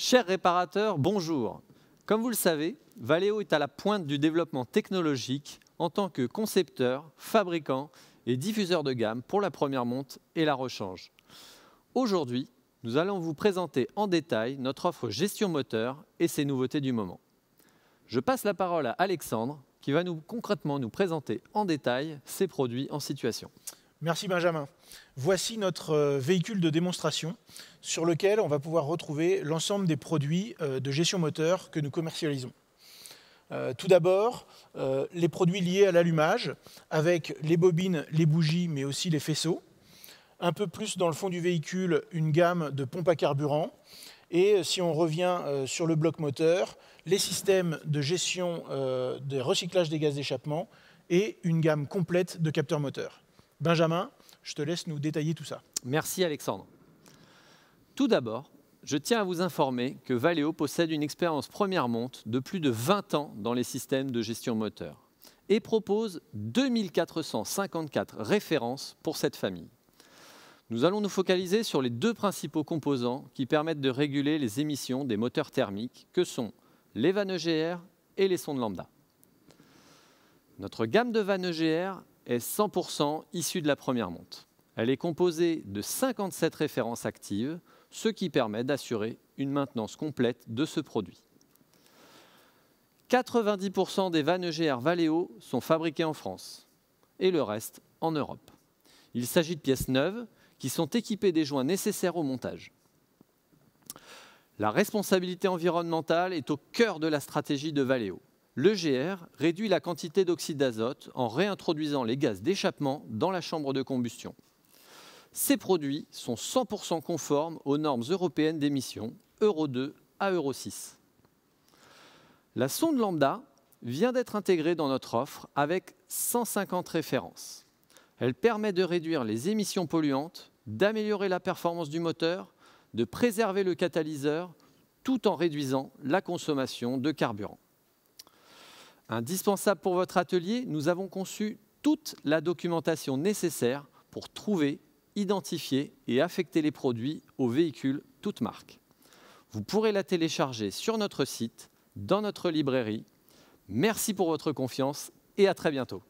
Chers réparateurs, bonjour. Comme vous le savez, Valeo est à la pointe du développement technologique en tant que concepteur, fabricant et diffuseur de gamme pour la première monte et la rechange. Aujourd'hui, nous allons vous présenter en détail notre offre gestion moteur et ses nouveautés du moment. Je passe la parole à Alexandre qui va nous concrètement nous présenter en détail ses produits en situation. Merci Benjamin. Voici notre euh, véhicule de démonstration sur lequel on va pouvoir retrouver l'ensemble des produits euh, de gestion moteur que nous commercialisons. Euh, tout d'abord, les produits liés à l'allumage, avec les bobines, les bougies, mais aussi les faisceaux. Un peu plus dans le fond du véhicule, une gamme de pompes à carburant. Et si on revient sur le bloc moteur, les systèmes de gestion des recyclages des gaz d'échappement et une gamme complète de capteurs moteurs. Benjamin, je te laisse nous détailler tout ça. Merci Alexandre. Tout d'abord, je tiens à vous informer que Valeo possède une expérience première monte de plus de 20 ans dans les systèmes de gestion moteur et propose 2454 références pour cette famille. Nous allons nous focaliser sur les deux principaux composants qui permettent de réguler les émissions des moteurs thermiques, que sont les vannes EGR et les sondes lambda. Notre gamme de vannes EGR est 100% issue de la première monte. Elle est composée de 57 références actives, ce qui permet d'assurer une maintenance complète de ce produit. 90% des vannes EGR Valeo sont fabriquées en France et le reste en Europe. Il s'agit de pièces neuves qui sont équipées des joints nécessaires au montage. La responsabilité environnementale est au cœur de la stratégie de Valeo l'EGR réduit la quantité d'oxyde d'azote en réintroduisant les gaz d'échappement dans la chambre de combustion. Ces produits sont 100% conformes aux normes européennes d'émissions Euro 2 à Euro 6. La sonde lambda vient d'être intégrée dans notre offre avec 150 références. Elle permet de réduire les émissions polluantes, d'améliorer la performance du moteur, de préserver le catalyseur, tout en réduisant la consommation de carburant. Indispensable pour votre atelier, nous avons conçu toute la documentation nécessaire pour trouver, identifier et affecter les produits aux véhicules toutes marques. Vous pourrez la télécharger sur notre site, dans notre librairie. Merci pour votre confiance et à très bientôt.